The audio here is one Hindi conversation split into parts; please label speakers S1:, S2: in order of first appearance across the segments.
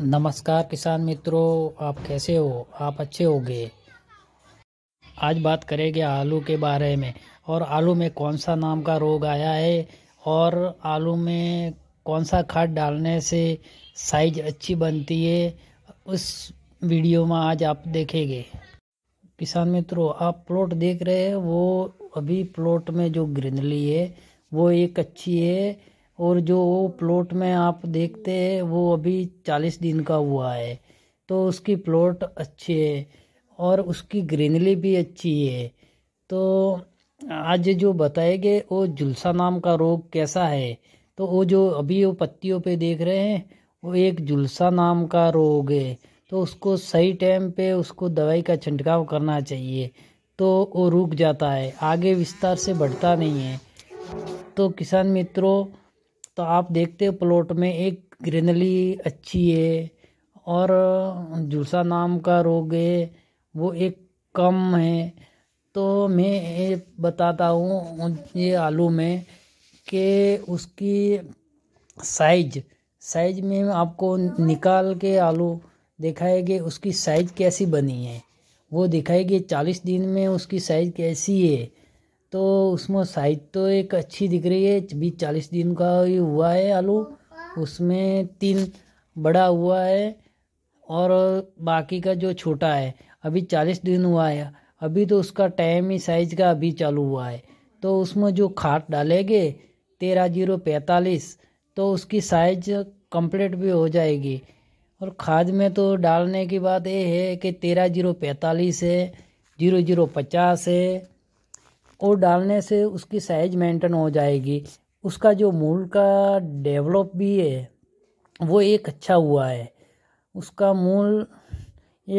S1: नमस्कार किसान मित्रों आप कैसे हो आप अच्छे गए आज बात करेंगे आलू के बारे में और आलू में कौन सा नाम का रोग आया है और आलू में कौन सा खाद डालने से साइज अच्छी बनती है उस वीडियो में आज आप देखेंगे किसान मित्रों आप प्लॉट देख रहे हैं वो अभी प्लॉट में जो ग्रिंदली है वो एक अच्छी है और जो वो प्लॉट में आप देखते हैं वो अभी चालीस दिन का हुआ है तो उसकी प्लॉट अच्छी है और उसकी ग्रीनरी भी अच्छी है तो आज जो बताएंगे वो जुलसा नाम का रोग कैसा है तो वो जो अभी वो पत्तियों पे देख रहे हैं वो एक जुलसा नाम का रोग है तो उसको सही टाइम पे उसको दवाई का छिड़काव करना चाहिए तो वो रुक जाता है आगे विस्तार से बढ़ता नहीं है तो किसान मित्रों तो आप देखते हो प्लॉट में एक ग्रेनली अच्छी है और झुलसा नाम का रोग है वो एक कम है तो मैं ये बताता हूँ ये आलू में कि उसकी साइज साइज में आपको निकाल के आलू दिखाएगी उसकी साइज कैसी बनी है वो दिखाएगी चालीस दिन में उसकी साइज कैसी है तो उसमें साइज तो एक अच्छी दिख रही है बीस चालीस दिन का ही हुआ है आलू उसमें तीन बड़ा हुआ है और बाकी का जो छोटा है अभी चालीस दिन हुआ है अभी तो उसका टाइम ही साइज का अभी चालू हुआ है तो उसमें जो खाद डालेंगे तेरह जीरो पैंतालीस तो उसकी साइज कंप्लीट भी हो जाएगी और खाद में तो डालने की बात ये है कि तेरह जीरो पैंतालीस है जीरो जीरो पचास है और डालने से उसकी साइज मेंटेन हो जाएगी उसका जो मूल का डेवलप भी है वो एक अच्छा हुआ है उसका मूल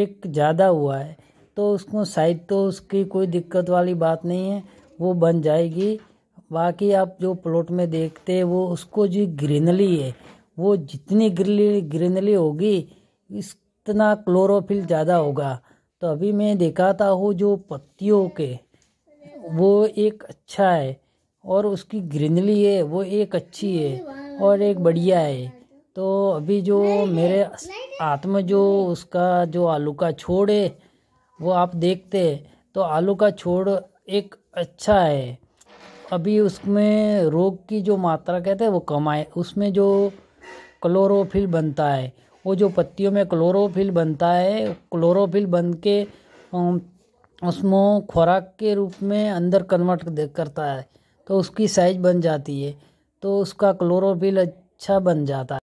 S1: एक ज़्यादा हुआ है तो उसको साइज तो उसकी कोई दिक्कत वाली बात नहीं है वो बन जाएगी बाकी आप जो प्लॉट में देखते हैं वो उसको जो ग्रीनली है वो जितनी ग्रीनरी ग्रीनली होगी इतना क्लोरोफिल ज़्यादा होगा तो अभी मैं दिखाता हूँ जो पत्तियों के वो एक अच्छा है और उसकी ग्रीनरी है वो एक अच्छी है और एक बढ़िया है तो अभी जो मेरे हाथ में जो उसका जो आलू का छोड़ है वो आप देखते तो आलू का छोड़ एक अच्छा है अभी उसमें रोग की जो मात्रा कहते हैं वो कम आए उसमें जो क्लोरोफिल बनता है वो जो पत्तियों में क्लोरोफिल बनता है क्लोरोफिल बन के उसमें खुराक के रूप में अंदर कन्वर्ट करता है तो उसकी साइज बन जाती है तो उसका क्लोरोफिल अच्छा बन जाता है